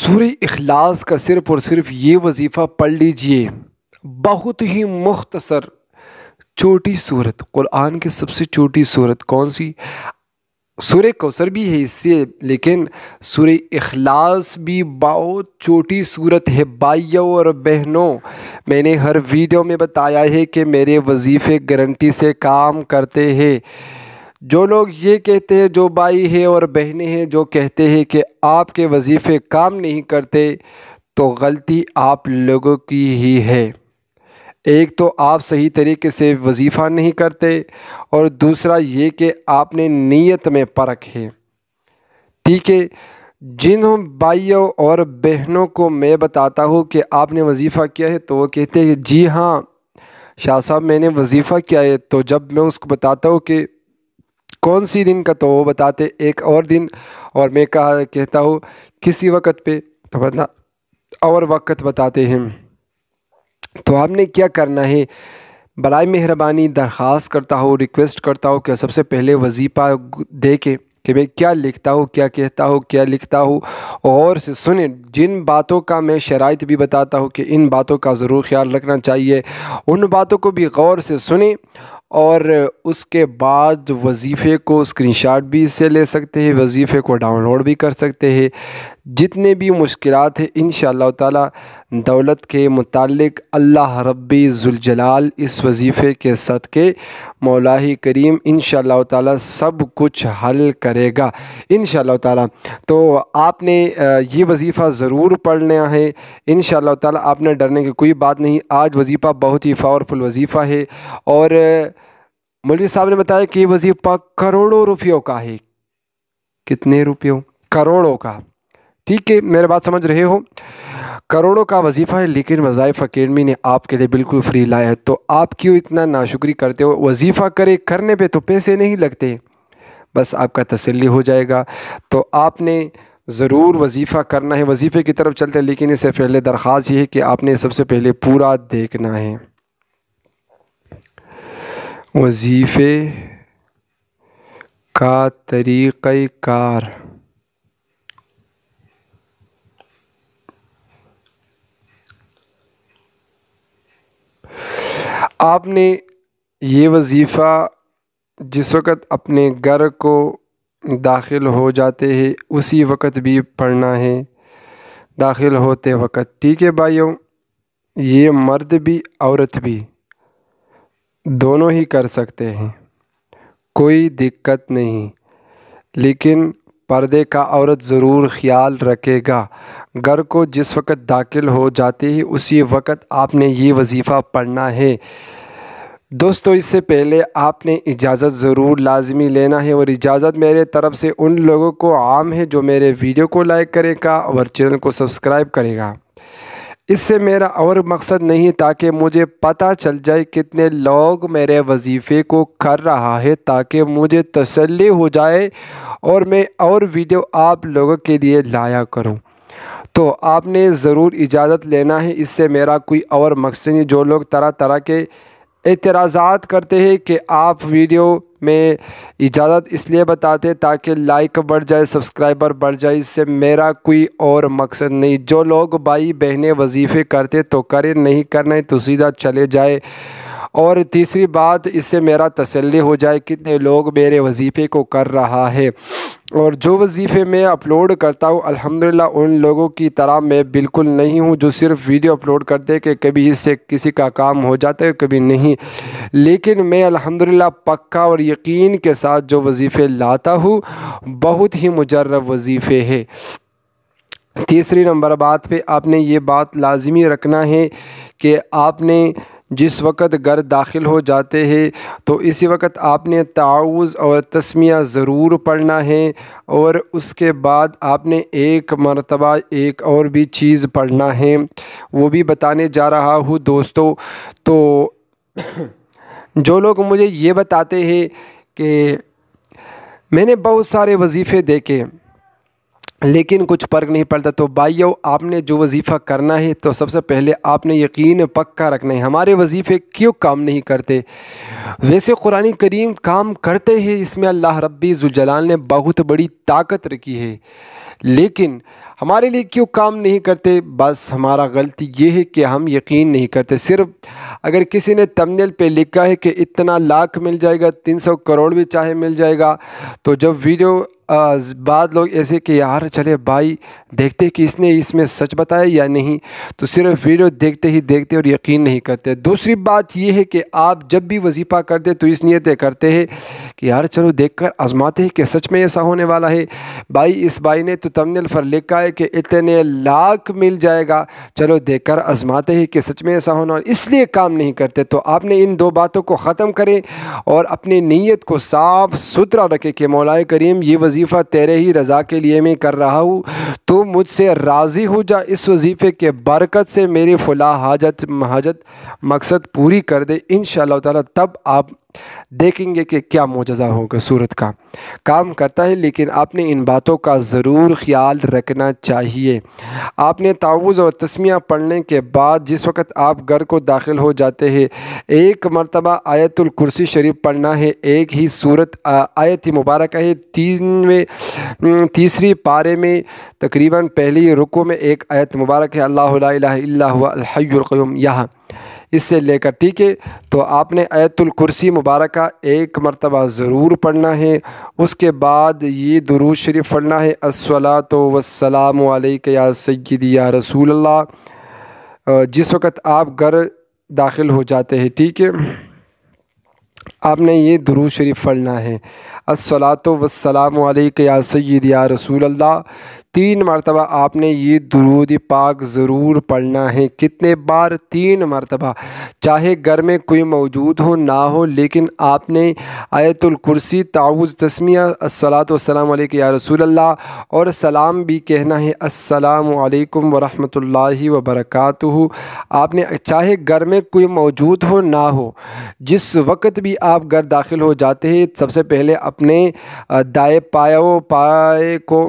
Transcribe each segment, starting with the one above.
सूर्य अखलास का सिर्फ और सिर्फ ये वजीफ़ा पढ़ लीजिए बहुत ही मुख्तसर छोटी सूरत कुरान की सबसे छोटी सूरत कौन सी सुर कौसर भी है इससे लेकिन सुर अखलास भी बहुत छोटी सूरत है भाइयों और बहनों मैंने हर वीडियो में बताया है कि मेरे वजीफ़े गारंटी से काम करते हैं जो लोग ये कहते हैं जो भाई है और बहने हैं जो कहते हैं कि आपके वजीफ़े काम नहीं करते तो गलती आप लोगों की ही है एक तो आप सही तरीके से वजीफ़ा नहीं करते और दूसरा ये कि आपने नीयत में परख है ठीक है जिन भाइयों और बहनों को मैं बताता हूँ कि आपने वजीफ़ा किया है तो वो कहते हैं जी हाँ शाह साहब मैंने वजीफ़ा किया है तो जब मैं उसको बताता हूँ कि कौन सी दिन का तो वो बताते एक और दिन और मैं कहा कहता हूँ किसी वक्त पे तो बता और वक्त बताते हैं तो आपने क्या करना है बरए मेहरबानी दरख्वास्त करता हूँ रिक्वेस्ट करता हूँ कि सबसे पहले वजीफ़ा दे के कि मैं क्या लिखता हूँ क्या कहता हूँ क्या लिखता हूँ और से सुने जिन बातों का मैं शराइ भी बताता हूँ कि इन बातों का ज़रूर ख्याल रखना चाहिए उन बातों को भी गौर से सुने और उसके बाद वजीफ़े को स्क्रीनशॉट भी इससे ले सकते हैं वजीफ़े को डाउनलोड भी कर सकते हैं जितने भी मुश्किल हैं इन ताला दौलत के मुतक अल्लाह रब्बी जुलजलाल इस वजीफ़े के सद के मौलाही करीम इन ताला सब कुछ हल करेगा इन ताला तो आपने ये वजीफ़ा ज़रूर पढ़ना है इन ताला आपने डरने की कोई बात नहीं आज वजीफ़ा बहुत ही पावरफुल वजीफ़ा है और मौलवी साहब ने बताया कि वजीफा करोड़ों रुपयों का है कितने रुपयों करोड़ों का ठीक है मेरे बात समझ रहे हो करोड़ों का वजीफ़ा है लेकिन वज़ाइफ अकेडमी ने आपके लिए बिल्कुल फ्री लाया है तो आप क्यों इतना नाशुक्री करते हो वजीफ़ा करे करने पे तो पैसे नहीं लगते बस आपका तसल्ली हो जाएगा तो आपने ज़रूर वजीफ़ा करना है वजीफ़े की तरफ चलते हैं लेकिन इससे पहले दरख्वास्त ये है कि आपने सबसे पहले पूरा देखना है वजीफ़े का तरीक़ार आपने ये वजीफ़ा जिस वक़्त अपने घर को दाखिल हो जाते हैं उसी वक़्त भी पढ़ना है दाखिल होते वक़्त ठीक है भाइयों ये मर्द भी औरत भी दोनों ही कर सकते हैं कोई दिक्कत नहीं लेकिन पर्दे का औरत ज़रूर ख्याल रखेगा घर को जिस वक़्त दाखिल हो जाते ही उसी वक़्त आपने ये वजीफ़ा पढ़ना है दोस्तों इससे पहले आपने इजाज़त ज़रूर लाजमी लेना है और इजाज़त मेरे तरफ़ से उन लोगों को आम है जो मेरे वीडियो को लाइक करेगा और चैनल को सब्सक्राइब करेगा इससे मेरा और मकसद नहीं ताकि मुझे पता चल जाए कितने लोग मेरे वजीफ़े को कर रहा है ताकि मुझे तसल्ली हो जाए और मैं और वीडियो आप लोगों के लिए लाया करूं तो आपने ज़रूर इजाज़त लेना है इससे मेरा कोई और मकसद नहीं जो लोग तरह तरह के एतराज़ात करते हैं कि आप वीडियो में इजाज़त इसलिए बताते ताकि लाइक बढ़ जाए सब्सक्राइबर बढ़ जाए इससे मेरा कोई और मकसद नहीं जो लोग भाई बहने वजीफ़े करते तो करें नहीं करना है तो सीधा चले जाए और तीसरी बात इससे मेरा तसल्ली हो जाए कितने लोग मेरे वजीफ़े को कर रहा है और जो वजीफ़े मैं अपलोड करता हूँ अल्हम्दुलिल्लाह उन लोगों की तरह मैं बिल्कुल नहीं हूँ जो सिर्फ वीडियो अपलोड करते कि कभी इससे किसी का काम हो जाता है कभी नहीं लेकिन मैं अल्हम्दुलिल्लाह पक्का और यकीन के साथ जो वजीफ़े लाता हूँ बहुत ही मुजरब वजीफ़े है तीसरी नंबर बात पे आपने ये बात लाजमी रखना है कि आपने जिस वक़्त घर दाखिल हो जाते हैं तो इसी वक्त आपने ताउज़ और तस्मिया ज़रूर पढ़ना है और उसके बाद आपने एक मरतबा एक और भी चीज़ पढ़ना है वो भी बताने जा रहा हूँ दोस्तों तो जो लोग मुझे ये बताते हैं कि मैंने बहुत सारे वजीफ़े देखे लेकिन कुछ फ़र्क नहीं पड़ता तो भाइयों आपने जो वजीफ़ा करना है तो सबसे पहले आपने यकीन पक्का रखना है हमारे वजीफ़े क्यों काम नहीं करते वैसे कुरान करीम काम करते हैं इसमें अल्लाह रब्बी जुलजलाल ने बहुत बड़ी ताकत रखी है लेकिन हमारे लिए क्यों काम नहीं करते बस हमारा गलती ये है कि हम यकीन नहीं करते सिर्फ अगर किसी ने तमनेल पे लिखा है कि इतना लाख मिल जाएगा तीन सौ करोड़ भी चाहे मिल जाएगा तो जब वीडियो बाद लोग ऐसे कि यार चले भाई देखते कि इसने इसमें सच बताया या नहीं तो सिर्फ वीडियो देखते ही देखते और यकीन नहीं करते दूसरी बात यह है कि आप जब भी वजीफ़ा करते तो इस नीयत करते हैं कि यार चलो देखकर आजमाते हैं कि सच में ऐसा होने वाला है भाई इस भाई ने तो तमनेल पर लिखा है है कि इतने लाख मिल जाएगा चलो देखकर आजमाते ही कि सच में ऐसा होना और इसलिए काम नहीं करते तो आपने इन दो बातों को ख़त्म करें और अपनी नीयत को साफ सुथरा रखें कि मौलाए करीम ये वजीफ़ा तेरे ही रज़ा के लिए मैं कर रहा हूँ तो मुझसे राज़ी हो जा इस वजीफ़े के बरकत से मेरी फला हाजत हाजत मकसद पूरी कर दे इन ताला तब आप देखेंगे कि क्या मुजजा होगा सूरत का काम करता है लेकिन आपने इन बातों का ज़रूर ख्याल रखना चाहिए आपने ताउज़ और तस्मियाँ पढ़ने के बाद जिस वक्त आप घर को दाखिल हो जाते हैं एक मरतबा आयतुल कुर्सी शरीफ पढ़ना है एक ही सूरत आयत ही मुबारक है तीन में तीसरी पारे में तकरीबन पहली रुको में एक आयत मुबारक है अल्लाहल्लाम यहाँ इससे लेकर ठीक है तो आपने आयतुल कुर्सी मुबारक एक मरतबा ज़रूर पढ़ना है उसके बाद ये दरूज शरीफ पढ़ना है असला तो वसलाम या सैद या रसूल अल्लाह जिस वक़्त आप घर दाखिल हो जाते हैं ठीक है आपने ये दरूज शरीफ पढ़ना है असलातोसलामक या सैद या रसूल अल्लाह तीन मरतबा आपने ये दरूद पाक ज़रूर पढ़ना है कितने बार तीन मरतबा चाहे घर में कोई मौजूद हो ना हो लेकिन आपने आयतुल कुर्सी ताउज़ तस्मिया असलातम या रसूल अल्लाह और सलाम भी कहना है असलकम वरहमल वबरक आपने चाहे घर में कोई मौजूद हो ना हो जिस वक्त भी आप घर दाखिल हो जाते हैं सबसे पहले अपने दाए पायो पाए को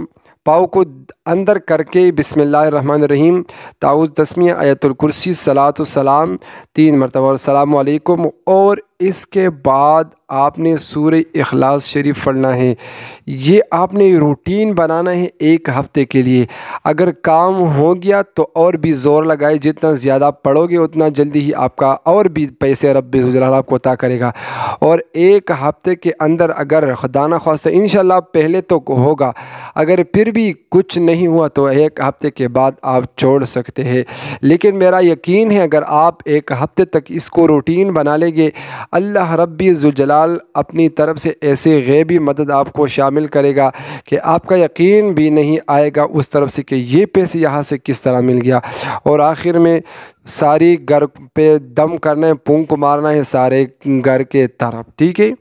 पाओ को अंदर करके बिसमीम ताउस दसवीं आयतुलकरसी सलात सलाम तीन मरतबा सलामकुम और इसके बाद आपने सूर अखलास शरीफ पढ़ना है ये आपने रूटीन बनाना है एक हफ़्ते के लिए अगर काम हो गया तो और भी ज़ोर लगाए जितना ज़्यादा पढ़ोगे उतना जल्दी ही आपका और भी पैसे रब आपको अता करेगा और एक हफ़्ते के अंदर अगर खुदाना खास्त इन पहले तो होगा अगर फिर भी कुछ नहीं नहीं हुआ तो एक हफ्ते के बाद आप छोड़ सकते हैं लेकिन मेरा यकीन है अगर आप एक हफ्ते तक इसको रूटीन बना लेंगे अल्लाह रब्बी अपनी तरफ से ऐसे गैबी मदद आपको शामिल करेगा कि आपका यकीन भी नहीं आएगा उस तरफ से कि ये पैसे यहाँ से किस तरह मिल गया और आखिर में सारी घर पे दम करना है पुंक मारना है सारे घर के तरफ ठीक है